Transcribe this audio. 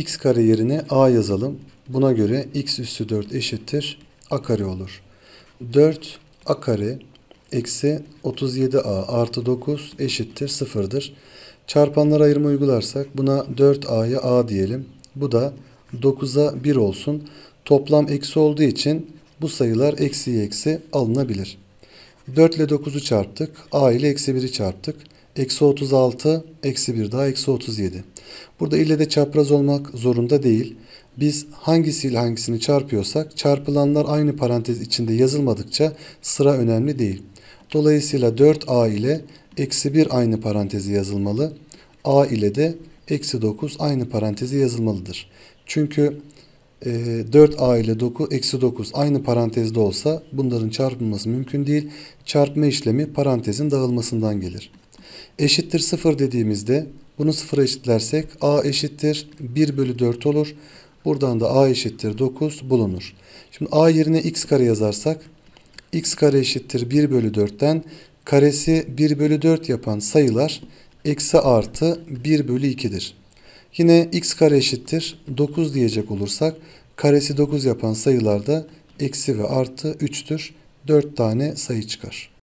x kare yerine a yazalım. Buna göre x üssü 4 eşittir a kare olur. 4 a kare eksi 37a artı 9 eşittir 0'dır. Çarpanlara ayırma uygularsak buna 4 a'yı a diyelim. Bu da 9'a 1 olsun. Toplam eksi olduğu için bu sayılar eksiye eksi alınabilir. 4 ile 9'u çarptık. a ile eksi 1'i çarptık. Eksi 36, eksi 1 daha eksi 37. Burada ille de çapraz olmak zorunda değil. Biz hangisiyle hangisini çarpıyorsak çarpılanlar aynı parantez içinde yazılmadıkça sıra önemli değil. Dolayısıyla 4a ile eksi 1 aynı parantezi yazılmalı. a ile de eksi 9 aynı parantezi yazılmalıdır. Çünkü e, 4a ile 9, eksi 9 aynı parantezde olsa bunların çarpılması mümkün değil. Çarpma işlemi parantezin dağılmasından gelir eşittir 0 dediğimizde bunu 0'a eşitlersek a eşittir 1 bölü 4 olur. Buradan da a eşittir 9 bulunur. Şimdi a yerine x kare yazarsak x kare eşittir 1 bölü 4'ten karesi 1 bölü 4 yapan sayılar eksi artı 1 bölü 2'dir. Yine x kare eşittir 9 diyecek olursak karesi 9 yapan sayılar da eksi ve artı 3'tür. 4 tane sayı çıkar.